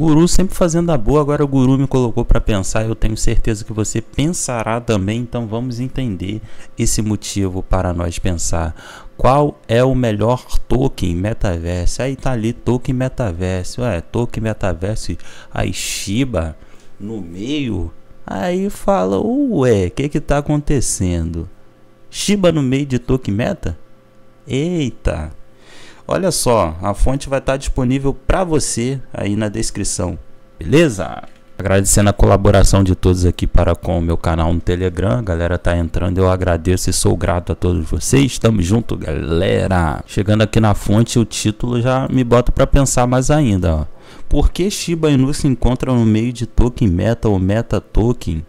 Guru sempre fazendo a boa, agora o Guru me colocou para pensar, eu tenho certeza que você pensará também, então vamos entender esse motivo para nós pensar. Qual é o melhor token metaverso? Aí tá ali token metaverso, é token metaverso, aí Shiba no meio. Aí fala, ué, o que que tá acontecendo? Shiba no meio de token meta? Eita, Olha só, a fonte vai estar disponível para você aí na descrição, beleza? Agradecendo a colaboração de todos aqui para com o meu canal no Telegram. A galera tá entrando, eu agradeço e sou grato a todos vocês. Tamo junto, galera. Chegando aqui na fonte, o título já me bota para pensar mais ainda. Ó. Por que Shiba Inu se encontra no meio de token meta ou meta token?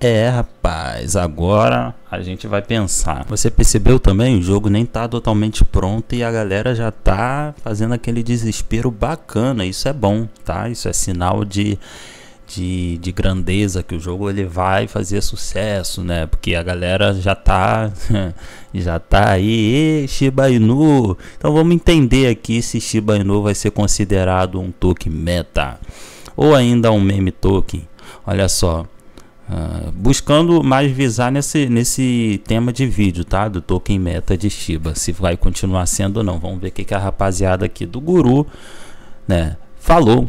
É, rapaz, agora a gente vai pensar. Você percebeu também? O jogo nem tá totalmente pronto e a galera já tá fazendo aquele desespero bacana. Isso é bom, tá? Isso é sinal de, de, de grandeza que o jogo ele vai fazer sucesso, né? Porque a galera já tá já tá aí, e Shiba Inu. Então vamos entender aqui se Shiba Inu vai ser considerado um token meta ou ainda um meme token. Olha só, Uh, buscando mais visar nesse, nesse tema de vídeo, tá? Do token meta de Shiba, se vai continuar sendo ou não. Vamos ver o que, que a rapaziada aqui do Guru, né? Falou.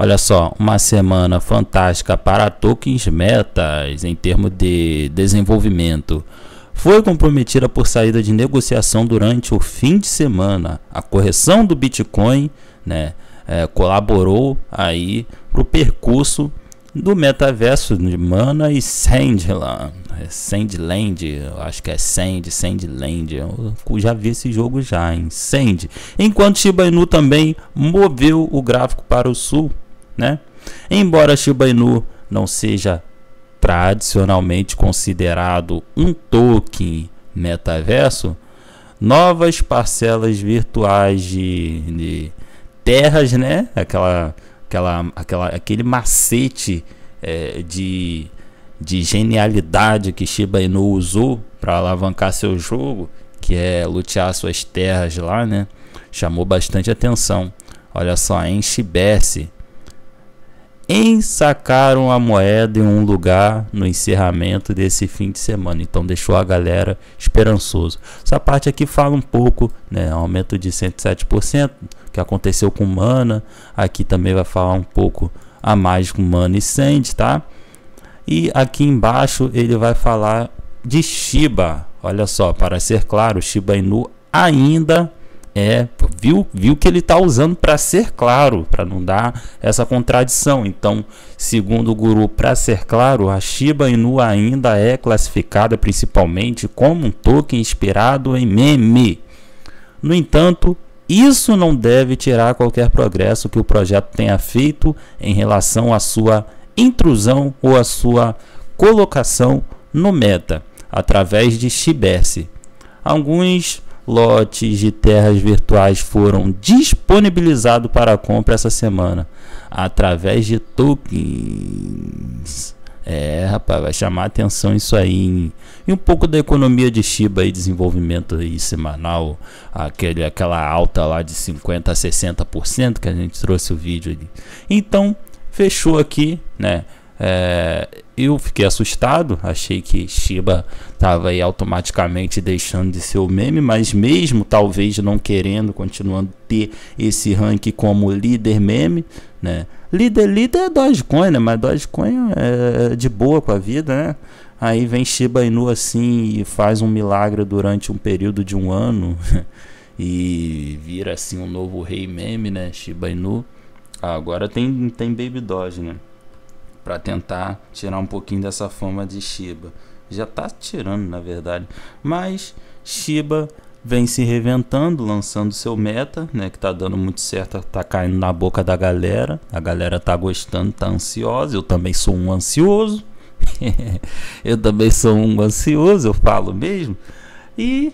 Olha só, uma semana fantástica para tokens metas em termos de desenvolvimento. Foi comprometida por saída de negociação durante o fim de semana. A correção do Bitcoin, né? É, colaborou aí para o percurso do metaverso de Mana e é Sandland. Sandland, acho que é Sand, Sandland. Eu já vi esse jogo já em Sand. Enquanto Shiba Inu também moveu o gráfico para o sul, né? Embora Shiba Inu não seja tradicionalmente considerado um token metaverso, novas parcelas virtuais de, de terras, né? Aquela aquela, aquela, aquele macete é, de, de genialidade que Shiba Inu usou para alavancar seu jogo, que é lutear suas terras lá, né? Chamou bastante atenção. Olha só, em Shibesse, ensacaram a moeda em um lugar no encerramento desse fim de semana. Então deixou a galera esperançoso. Essa parte aqui fala um pouco, né? Aumento de 107%, que aconteceu com Mana. Aqui também vai falar um pouco a mais com Mana e Sand, tá? E aqui embaixo ele vai falar de Shiba. Olha só, para ser claro, Shiba Inu ainda é, viu, viu que ele está usando para ser claro, para não dar essa contradição. Então, segundo o guru, para ser claro, a Shiba Inu ainda é classificada principalmente como um token inspirado em meme. No entanto, isso não deve tirar qualquer progresso que o projeto tenha feito em relação à sua intrusão ou à sua colocação no meta, através de Shiberse. Alguns lotes de terras virtuais foram disponibilizados para compra essa semana, através de tokens. É, rapaz, vai chamar atenção isso aí. E um pouco da economia de Shiba e desenvolvimento aí semanal, aquele, aquela alta lá de 50 a 60% que a gente trouxe o vídeo ali. Então, fechou aqui, né? É, eu fiquei assustado, achei que Shiba estava aí automaticamente deixando de ser o meme, mas mesmo talvez não querendo, continuando ter esse rank como líder meme, né? Líder, líder é Dogecoin, né? Mas Dogecoin é, é de boa com a vida, né? Aí vem Shiba Inu assim e faz um milagre durante um período de um ano e vira assim um novo rei meme, né? Shiba Inu. Ah, agora tem, tem Baby Doge, né? para tentar tirar um pouquinho dessa fama de Shiba. Já está tirando, na verdade. Mas Shiba vem se reventando, lançando seu meta, né, que tá dando muito certo, tá caindo na boca da galera. A galera tá gostando, tá ansiosa. Eu também sou um ansioso. eu também sou um ansioso, eu falo mesmo. E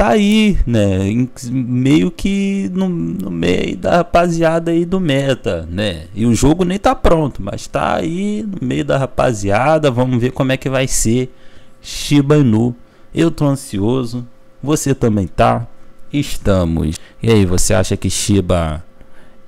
tá aí, né? Em, meio que no, no, meio da rapaziada aí do meta, né? E o jogo nem tá pronto, mas tá aí no meio da rapaziada. Vamos ver como é que vai ser Shiba Inu. Eu tô ansioso, você também tá? Estamos. E aí, você acha que Shiba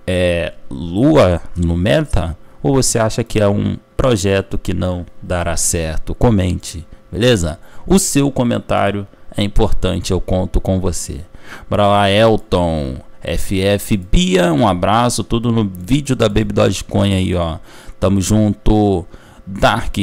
é lua no meta? Ou você acha que é um projeto que não dará certo? Comente, beleza? O seu comentário é importante, eu conto com você. Bora lá, Elton, FF Bia, um abraço, tudo no vídeo da Baby Dogecoin aí, ó. Tamo junto. Dark,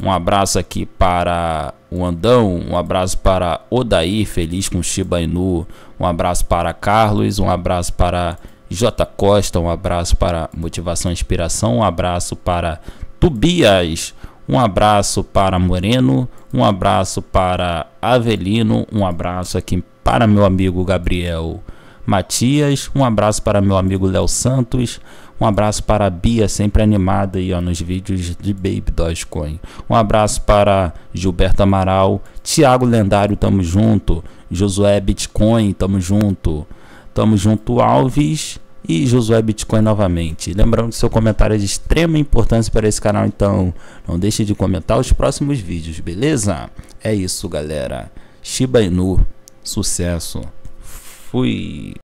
um abraço aqui para o Andão, um abraço para Odair, feliz com Shiba Inu, um abraço para Carlos, um abraço para J Costa, um abraço para Motivação e Inspiração, um abraço para Tobias, um abraço para Moreno, um abraço para Avelino, um abraço aqui para meu amigo Gabriel Matias, um abraço para meu amigo Léo Santos, um abraço para a Bia, sempre animada aí ó, nos vídeos de Baby Dogecoin. Um abraço para Gilberto Amaral, Tiago Lendário, tamo junto. Josué Bitcoin, tamo junto. Tamo junto, Alves e Josué Bitcoin novamente. Lembrando que seu comentário é de extrema importância para esse canal, então não deixe de comentar os próximos vídeos, beleza? É isso, galera. Shiba Inu, sucesso. Fui.